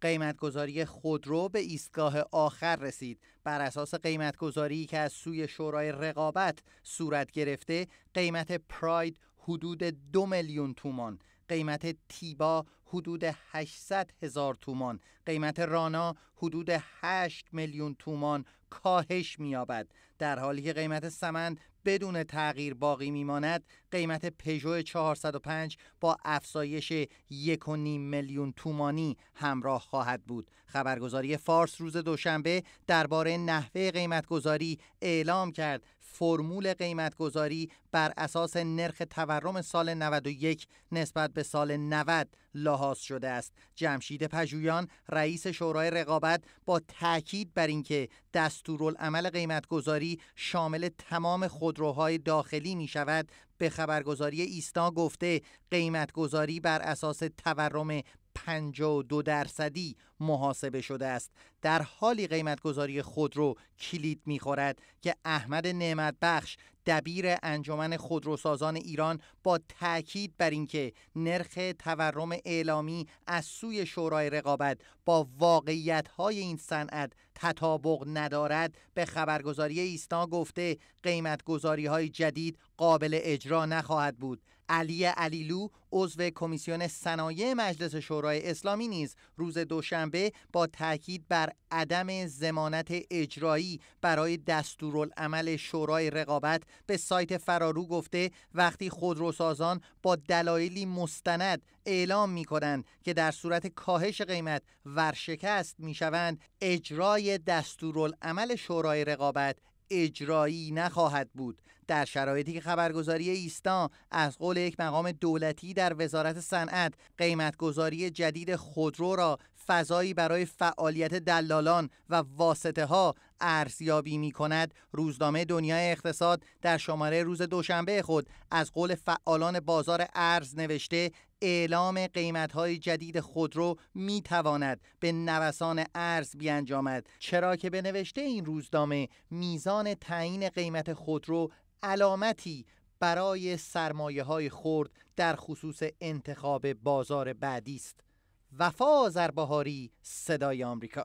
قیمتگذاری خودرو به ایستگاه آخر رسید بر اساس قیمتگذاری که از سوی شورای رقابت صورت گرفته قیمت پراید حدود دو میلیون تومان قیمت تیبا حدود 800 هزار تومان قیمت رانا حدود 8 میلیون تومان کاهش مییابد در حالی که قیمت سمند بدون تغییر باقی میماند قیمت پژو 405 با افزایش 1.5 میلیون تومانی همراه خواهد بود خبرگزاری فارس روز دوشنبه درباره نحوه قیمتگذاری اعلام کرد فرمول قیمتگذاری بر اساس نرخ تورم سال 91 نسبت به سال 90 لحاظ شده است جمشید پژویان رئیس شورای رقابت با تاکید بر اینکه دستورالعمل قیمتگذاری شامل تمام خود خودروهای داخلی می شود به خبرگزاری ایستا گفته قیمتگذاری بر اساس تورم 52 درصدی محاسبه شده است در حالی قیمتگذاری خودرو کلید میخورد که احمد نعمت بخش دبیر انجمن خودروسازان ایران با تاکید بر اینکه نرخ تورم اعلامی از سوی شورای رقابت با واقعیت های این صنعت تطابق ندارد به خبرگزاری ایسنا گفته قیمت گذاری های جدید قابل اجرا نخواهد بود علی علیلو عضو کمیسیون صنایع مجلس شورای اسلامی نیز روز دوشنبه با تاکید بر عدم زمانت اجرایی برای دستورالعمل شورای رقابت به سایت فرارو گفته وقتی خودروسازان با دلایلی مستند اعلام می کنند که در صورت کاهش قیمت ورشکست می شوند اجرای دستورالعمل شورای رقابت اجرایی نخواهد بود در شرایطی که خبرگزاری ایستا از قول یک مقام دولتی در وزارت صنعت قیمتگذاری جدید خودرو را فضایی برای فعالیت دلالان و واسطه ها ارزیابی می کند روزنامه دنیا اقتصاد در شماره روز دوشنبه خود از قول فعالان بازار ارز نوشته اعلام قیمت های جدید خودرو می تواند به نوسان ارز بیانجامد چرا که به نوشته این روزنامه میزان تعیین قیمت خودرو علامتی برای سرمایه های خورد در خصوص انتخاب بازار بعدی است. وفا زربهاری صدای آمریکا